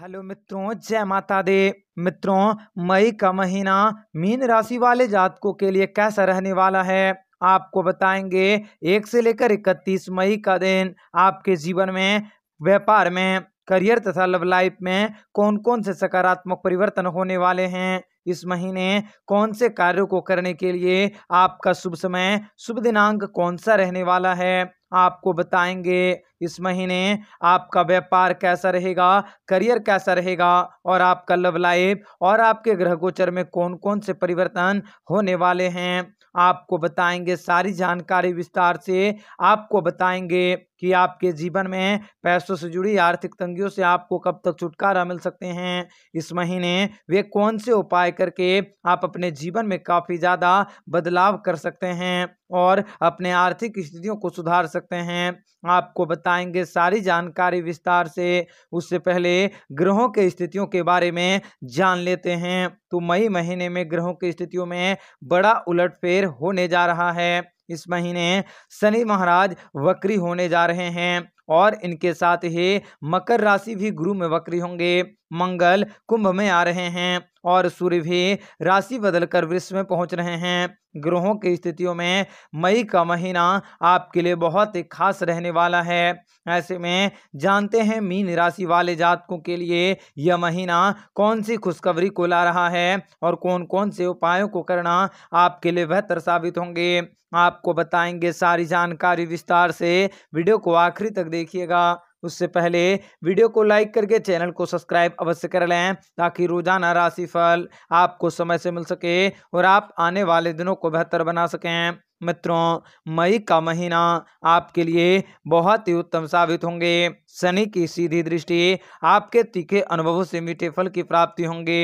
hello मित्रों जय माता दे मित्रों मई का महीना मीन राशि वाले जातकों के लिए कैसा रहने वाला है आपको बताएंगे एक से लेकर इकतीस मई का दिन आपके जीवन में व्यापार में करियर तथा लव लाइफ में कौन कौन से सकारात्मक परिवर्तन होने वाले हैं इस महीने कौन से कार्यों को करने के लिए आपका शुभ समय शुभ दिनांक कौन सा रहने वाला है आपको बताएंगे इस महीने आपका व्यापार कैसा रहेगा करियर कैसा रहेगा और आपका लव लाइफ और आपके ग्रह गोचर में कौन कौन से परिवर्तन होने वाले हैं आपको बताएंगे सारी जानकारी विस्तार से आपको बताएंगे कि आपके जीवन में पैसों से जुड़ी आर्थिक तंगियों से आपको कब तक छुटकारा मिल सकते हैं इस महीने वे कौन से उपाय करके आप अपने जीवन में काफ़ी ज़्यादा बदलाव कर सकते हैं और अपने आर्थिक स्थितियों को सुधार सकते हैं आपको बताएंगे सारी जानकारी विस्तार से उससे पहले ग्रहों के स्थितियों के बारे में जान लेते हैं तो मई महीने में ग्रहों की स्थितियों में बड़ा उलटफेर होने जा रहा है इस महीने शनि महाराज वक्री होने जा रहे हैं और इनके साथ ही मकर राशि भी गुरु में वक्री होंगे मंगल कुंभ में आ रहे हैं और सूर्य भी राशि बदलकर वृक्ष में पहुंच रहे हैं ग्रहों की स्थितियों में मई का महीना आपके लिए बहुत ही खास रहने वाला है ऐसे में जानते हैं मीन राशि वाले जातकों के लिए यह महीना कौन सी खुशखबरी को ला रहा है और कौन कौन से उपायों को करना आपके लिए बेहतर साबित होंगे आपको बताएंगे सारी जानकारी विस्तार से वीडियो को आखिरी तक देखिएगा उससे पहले वीडियो को लाइक करके चैनल को सब्सक्राइब अवश्य कर लें ताकि रोजाना राशि फल आपको समय से मिल सके और आप आने वाले दिनों को बेहतर बना सकें मित्रों मई का महीना आपके लिए बहुत ही उत्तम साबित होंगे शनि की सीधी दृष्टि आपके तीखे अनुभवों से मीठे फल की प्राप्ति होंगे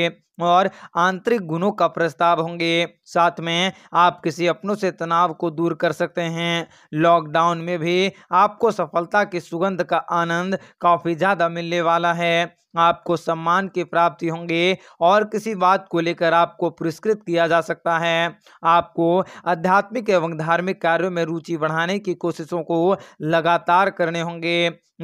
और आंतरिक गुणों का प्रस्ताव होंगे साथ में आप किसी अपनों से तनाव को दूर कर सकते हैं लॉकडाउन में भी आपको सफलता की सुगंध का आनंद काफ़ी ज़्यादा मिलने वाला है आपको सम्मान की प्राप्ति होंगे और किसी बात को लेकर आपको पुरस्कृत किया जा सकता है आपको आध्यात्मिक एवं धार्मिक कार्यों में रुचि बढ़ाने की कोशिशों को लगातार करने होंगे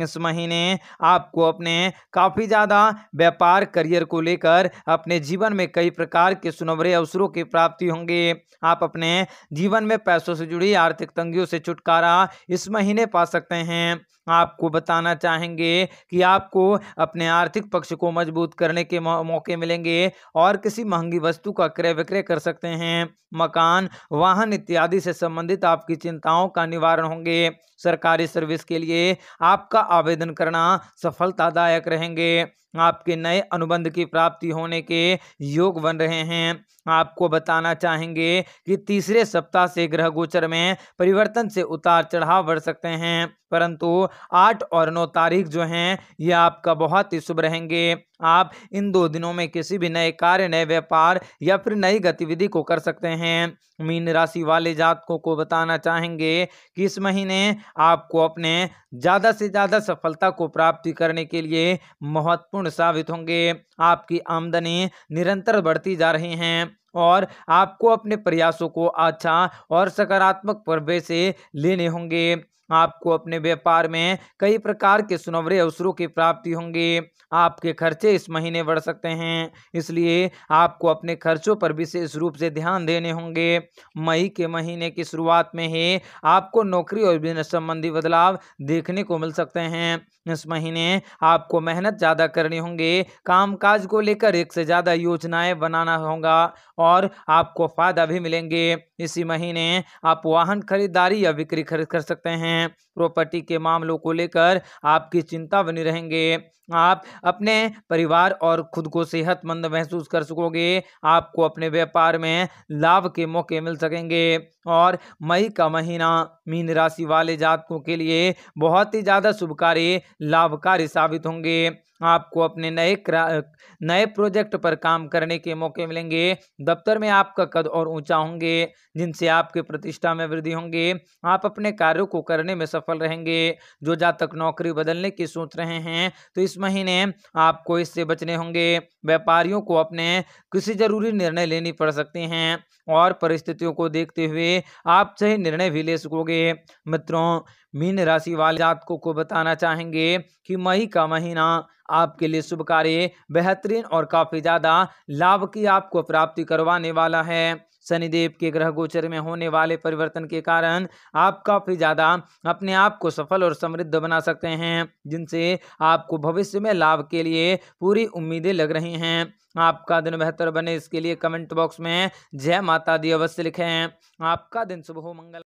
इस महीने आपको अपने काफ़ी ज़्यादा व्यापार करियर को लेकर अपने जीवन में कई प्रकार के सुनवरे अवसरों की प्राप्ति होंगे आप अपने जीवन में पैसों से जुड़ी आर्थिक तंगियों से छुटकारा इस महीने पा सकते हैं आपको बताना चाहेंगे कि आपको अपने आर्थिक पक्ष को मजबूत करने के मौके मिलेंगे और किसी महंगी वस्तु का क्रय विक्रय कर सकते हैं मकान वाहन इत्यादि से संबंधित आपकी चिंताओं का निवारण होंगे सरकारी सर्विस के लिए आपका आवेदन करना सफलतादायक रहेंगे आपके नए अनुबंध की प्राप्ति होने के योग बन रहे हैं आपको बताना चाहेंगे कि तीसरे सप्ताह से ग्रह गोचर में परिवर्तन से उतार चढ़ाव बढ़ सकते हैं परंतु आठ और नौ तारीख जो हैं ये आपका बहुत ही शुभ रहेंगे आप इन दो दिनों में किसी भी नए कार्य नए व्यापार या फिर नई गतिविधि को कर सकते हैं मीन राशि वाले जातकों को बताना चाहेंगे कि इस महीने आपको अपने ज़्यादा से ज़्यादा सफलता को प्राप्ति करने के लिए महत्वपूर्ण महत्वपूर्ण साबित होंगे आपकी आमदनी निरंतर बढ़ती जा रही है और आपको अपने प्रयासों को अच्छा और सकारात्मक पर्वे से लेने होंगे आपको अपने व्यापार में कई प्रकार के सुनवरे अवसरों की प्राप्ति होंगे आपके खर्चे इस महीने बढ़ सकते हैं इसलिए आपको अपने खर्चों पर विशेष रूप से ध्यान देने होंगे मई के महीने की शुरुआत में ही आपको नौकरी और बिजनेस संबंधी बदलाव देखने को मिल सकते हैं इस महीने आपको मेहनत ज़्यादा करनी होंगी कामकाज को लेकर एक से ज़्यादा योजनाएं बनाना होगा और आपको फ़ायदा भी मिलेंगे इसी महीने आप वाहन खरीदारी या बिक्री खरीद कर सकते हैं प्रॉपर्टी के मामलों को लेकर आपकी चिंता बनी रहेंगे आप अपने परिवार और खुद को सेहतमंद महसूस कर सकोगे आपको अपने व्यापार में लाभ के मौके मिल सकेंगे और मई का महीना मीन राशि वाले जातकों के लिए बहुत ही ज़्यादा शुभ कार्य लाभकारी साबित होंगे आपको अपने नए नए प्रोजेक्ट पर काम करने के मौके मिलेंगे दफ्तर में आपका कद और ऊंचा होंगे जिनसे आपके प्रतिष्ठा में वृद्धि होंगे आप अपने कार्यों को करने में सफल सफल रहेंगे जो जातक नौकरी बदलने की सोच रहे हैं तो इस महीने आपको इससे बचने होंगे व्यापारियों को अपने किसी जरूरी निर्णय लेनी पड़ सकते हैं और परिस्थितियों को देखते हुए आप सही निर्णय भी ले सकोगे मित्रों मीन राशि वाले जातकों को बताना चाहेंगे कि मई का महीना आपके लिए शुभ कार्य बेहतरीन और काफ़ी ज़्यादा लाभ की आपको प्राप्ति करवाने वाला है शनिदेव के ग्रह गोचर में होने वाले परिवर्तन के कारण आप काफ़ी ज़्यादा अपने आप को सफल और समृद्ध बना सकते हैं जिनसे आपको भविष्य में लाभ के लिए पूरी उम्मीदें लग रही हैं आपका दिन बेहतर बने इसके लिए कमेंट बॉक्स में जय माता दी अवश्य लिखें आपका दिन शुभ हो मंगल